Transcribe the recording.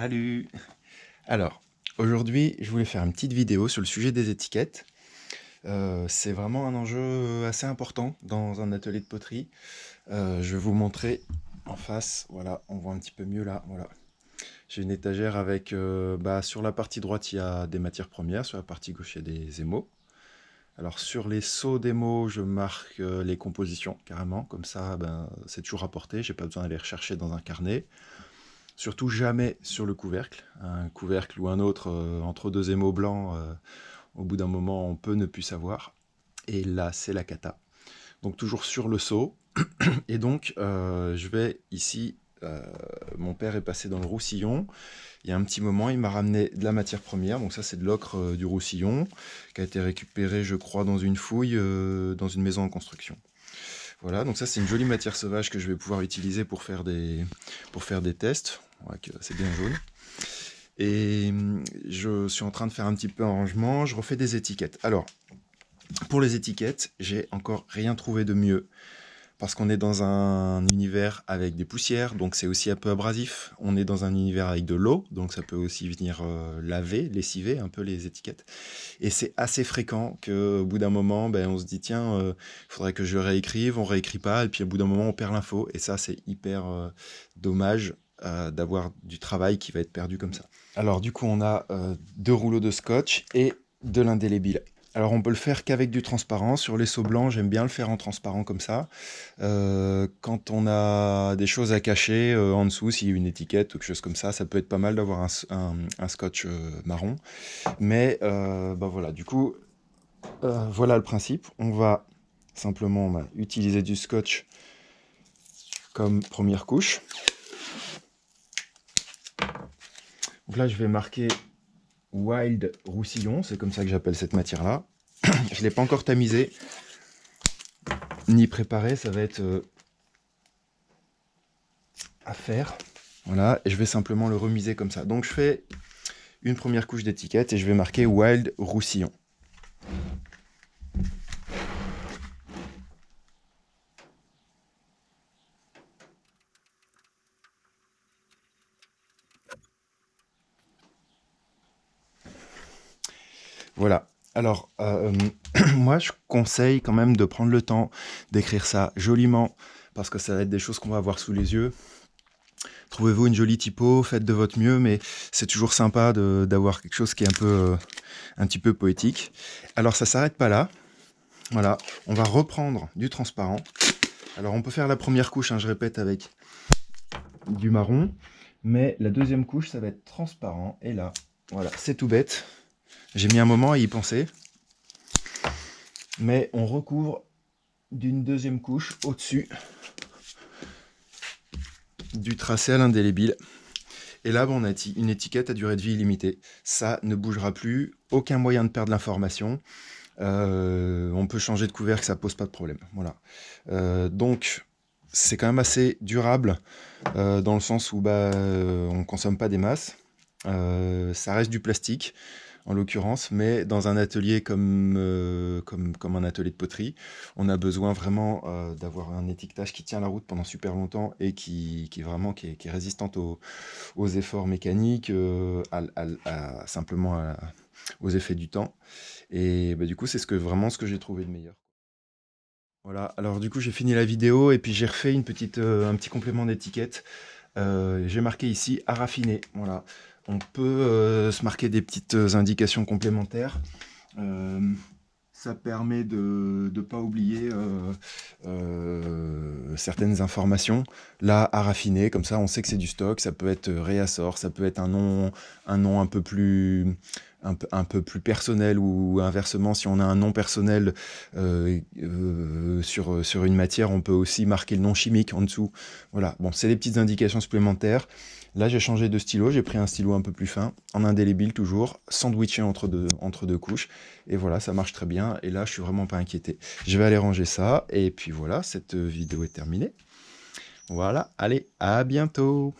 Salut Alors, aujourd'hui, je voulais faire une petite vidéo sur le sujet des étiquettes. Euh, c'est vraiment un enjeu assez important dans un atelier de poterie. Euh, je vais vous montrer en face, voilà, on voit un petit peu mieux là, voilà. J'ai une étagère avec, euh, bah, sur la partie droite, il y a des matières premières, sur la partie gauche, il y a des émaux. Alors sur les seaux d'émaux, je marque les compositions carrément, comme ça, ben, c'est toujours apporté, j'ai pas besoin d'aller rechercher dans un carnet. Surtout jamais sur le couvercle. Un couvercle ou un autre euh, entre deux émaux blancs, euh, au bout d'un moment, on peut ne plus savoir. Et là, c'est la cata. Donc toujours sur le seau. Et donc, euh, je vais ici... mon père est passé dans le Roussillon. Il y a un petit moment, il m'a ramené de la matière première. Donc ça, c'est de l'ocre du Roussillon, qui a été récupéré, je crois, dans une fouille, dans une maison en construction. Voilà, donc ça c'est une jolie matière sauvage que je vais pouvoir utiliser pour faire des, pour faire des tests voit que c'est bien jaune. Et hum, je suis en train de faire un petit peu un rangement, je refais des étiquettes. Alors, pour les étiquettes, j'ai encore rien trouvé de mieux. Parce qu'on est dans un univers avec des poussières, donc c'est aussi un peu abrasif. On est dans un univers avec de l'eau, donc ça peut aussi venir euh, laver, lessiver un peu les étiquettes. Et c'est assez fréquent qu'au bout d'un moment, ben, on se dit tiens, euh, il faudrait que je réécrive, on réécrit pas, et puis au bout d'un moment, on perd l'info. Et ça, c'est hyper euh, dommage euh, d'avoir du travail qui va être perdu comme ça. Alors du coup, on a euh, deux rouleaux de scotch et de l'indélébile. Alors on peut le faire qu'avec du transparent. Sur les seaux blancs, j'aime bien le faire en transparent comme ça. Euh, quand on a des choses à cacher en dessous, s'il y a une étiquette ou quelque chose comme ça, ça peut être pas mal d'avoir un, scotch marron. Mais bah voilà, du coup, voilà le principe. On va simplement utiliser du scotch comme première couche. Donc là, je vais marquer Wild Roussillon, c'est comme ça que j'appelle cette matière-là. je ne l'ai pas encore tamisée, ni préparée, ça va être euh, à faire. Voilà, et je vais simplement le remiser comme ça. Donc je fais une première couche d'étiquette et je vais marquer Wild Roussillon. Voilà. Alors, euh, moi, je conseille quand même de prendre le temps d'écrire ça joliment, parce que ça va être des choses qu'on va avoir sous les yeux. Trouvez-vous une jolie typo, faites de votre mieux, mais c'est toujours sympa d'avoir quelque chose qui est un, peu, euh, un petit peu poétique. Alors, ça s'arrête pas là. Voilà, on va reprendre du transparent. Alors, on peut faire la première couche, hein, je répète, avec du marron, mais la deuxième couche, ça va être transparent. Et là, voilà, c'est tout bête. J'ai mis un moment à y penser. Mais on recouvre d'une deuxième couche au-dessus du tracé à l'indélébile. Et là, on a une étiquette à durée de vie illimitée. Ça ne bougera plus, aucun moyen de perdre l'information. Euh, on peut changer de couvercle, ça ne pose pas de problème. Euh, donc, c'est quand même assez durable euh, dans le sens où bah, on consomme pas des masses. ça reste du plastique en l'occurrence, mais dans un atelier euh, comme, un atelier de poterie, on a besoin vraiment euh, d'avoir un étiquetage qui tient la route pendant super longtemps et qui, est vraiment qui est, qui résistante aux, efforts mécaniques, euh, à, simplement aux effets du temps. Et bah, du coup, c'est ce que, vraiment ce que j'ai trouvé de meilleur. Voilà, alors du coup j'ai fini la vidéo et puis j'ai refait une petite, un petit complément d'étiquette. j'ai marqué ici à raffiner, voilà on peut euh, se marquer des petites euh, indications complémentaires euh, ça permet de ne pas oublier certaines informations là à raffiner comme ça on sait que c'est du stock ça peut être réassort ça peut être un nom un nom un peu plus un, peu plus personnel ou inversement si on a un nom personnel sur sur une matière on peut aussi marquer le nom chimique en dessous voilà bon c'est des petites indications supplémentaires Là, j'ai changé de stylo, j'ai pris un stylo un peu plus fin, en indélébile toujours, sandwiché entre deux, entre deux couches. Et voilà, ça marche très bien. Et là, je suis vraiment pas inquiété. Je vais aller ranger ça. Et puis voilà, cette euh, vidéo est terminée. Voilà, allez, à bientôt